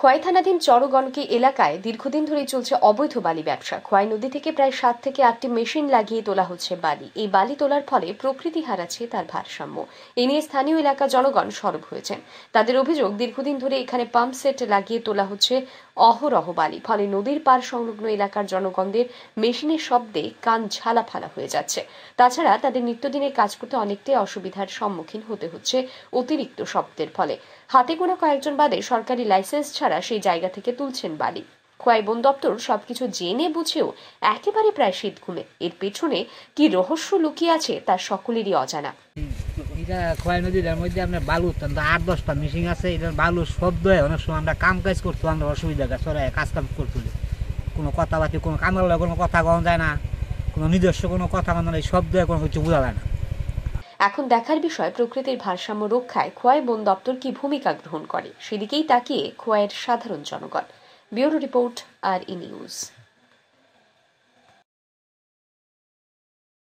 খোয়াই থানাধীন চরগণকে এলাকায় দীর্ঘদিন ধরে চলছে অবৈধ বালি ব্যবসা খোয়াই নদী থেকে প্রায় সাত থেকে আটটি মেশিন লাগিয়ে তোলা হচ্ছে বালি এই বালি তোলার ফলে প্রকৃতি হারাচ্ছে তার ভারসাম্য এ নিয়ে স্থানীয় এলাকা জনগণ সরব হয়েছেন তাদের অভিযোগ দীর্ঘদিন ধরে এখানে পাম্প সেট লাগিয়ে তোলা হচ্ছে অহরহ বালি ফলে নদীর পার সংলগ্ন এলাকার জনগণদের মেশিনের শব্দে কান ঝালা ফালা হয়ে যাচ্ছে তাছাড়া তাদের নিত্যদিনের কাজ করতে অনেকটাই অসুবিধার সম্মুখীন হতে হচ্ছে অতিরিক্ত শব্দের ফলে হাতে কোনো কয়েকজন বাদে সরকারি লাইসেন্স ছাড়া সেই জায়গা থেকে তুলছেন বালি খোয়াই বন দপ্তর সবকিছু জেনে বুঝেও একেবারে প্রায় শীত ঘুমে এর পেছনে কি রহস্য লুকিয়ে আছে তা সকলেরই অজানা খোয়াই নদী যার মধ্যে আপনার বালু আট দশটা মিশিং আছে এটা বালু শব্দ হয় অনেক সময় আমরা কাম কাজ করতো আমরা অসুবিধা গাছ কাজ কাম করতো কোনো কথা বাতি কোনো কামের কোনো কথা কওয়া যায় না কোনো নিজস্ব কোনো কথা মানে এই শব্দ কোনো কিছু বোঝা যায় না এখন দেখার বিষয় প্রকৃতির ভারসাম্য রক্ষায় খোয়াই বন দপ্তর কি ভূমিকা গ্রহণ করে সেদিকেই তাকিয়ে খোয়াইয়ের সাধারণ জনগণ ব্যুরো রিপোর্ট আর ই নিউজ